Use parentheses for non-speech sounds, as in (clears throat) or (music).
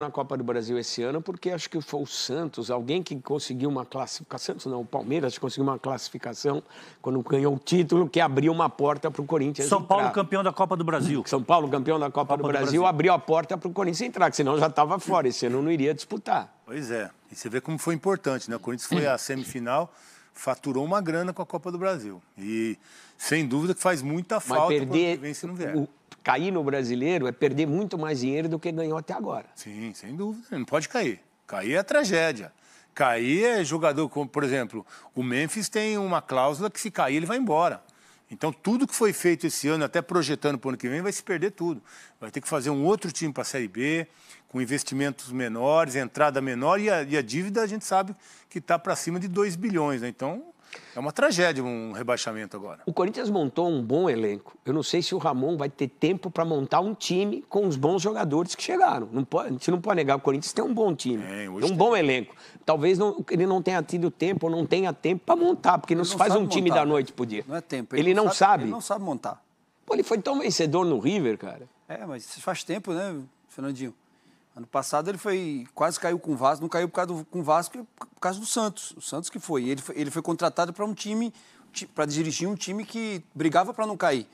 na Copa do Brasil esse ano, porque acho que foi o Santos, alguém que conseguiu uma classificação, Santos não, o Palmeiras conseguiu uma classificação quando ganhou o título, que abriu uma porta para o Corinthians São entrar. Paulo campeão da Copa do Brasil. São Paulo campeão da Copa, Copa do, Brasil, do, Brasil, abriu a porta para o Corinthians entrar, que senão já estava fora, esse ano não iria disputar. Pois é, e você vê como foi importante, né? O Corinthians foi à (clears throat) semifinal, faturou uma grana com a Copa do Brasil. E sem dúvida que faz muita falta Mas perder, quando vem se não vier. O, cair no brasileiro é perder muito mais dinheiro do que ganhou até agora. Sim, sem dúvida. Não pode cair. Cair é tragédia. Cair é jogador, como, por exemplo, o Memphis tem uma cláusula que se cair ele vai embora. Então, tudo que foi feito esse ano, até projetando para o ano que vem, vai se perder tudo. Vai ter que fazer um outro time para a Série B, com investimentos menores, entrada menor, e a, e a dívida a gente sabe que está para cima de 2 bilhões. Né? Então, é uma tragédia um rebaixamento agora. O Corinthians montou um bom elenco. Eu não sei se o Ramon vai ter tempo para montar um time com os bons jogadores que chegaram. Não pode, a gente não pode negar, o Corinthians tem um bom time, é, um tem. bom elenco. Talvez não, ele não tenha tido tempo ou não tenha tempo para montar, porque ele não se faz um montar, time da né? noite pro dia. Não é tempo. Ele, ele não, sabe, sabe, Ele não sabe montar. Pô, ele foi tão vencedor no River, cara. É, mas faz tempo, né, Fernandinho? Ano passado ele foi quase caiu com o Vasco, não caiu por causa do com o Vasco, por causa do Santos. O Santos que foi. Ele foi, ele foi contratado para um time, para dirigir um time que brigava para não cair.